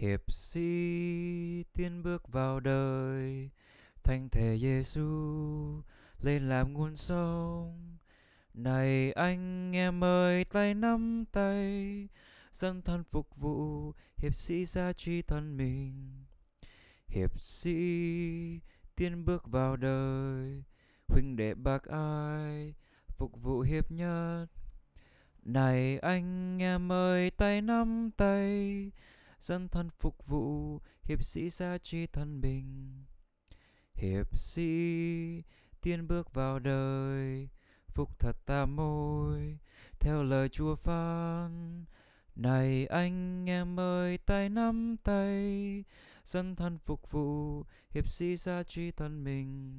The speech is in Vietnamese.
hiệp sĩ tiến bước vào đời thanh thể Giêsu lên làm nguồn sông này anh em ơi tay nắm tay dân thân phục vụ hiệp sĩ ra truy thân mình hiệp sĩ tiến bước vào đời huynh đệ bác ai phục vụ hiệp nhất này anh em ơi tay nắm tay dân thân phục vụ hiệp sĩ gia chi thân bình hiệp sĩ tiên bước vào đời phục thật ta môi theo lời chúa phán này anh em ơi tay nắm tay dân thân phục vụ hiệp sĩ gia chi thân mình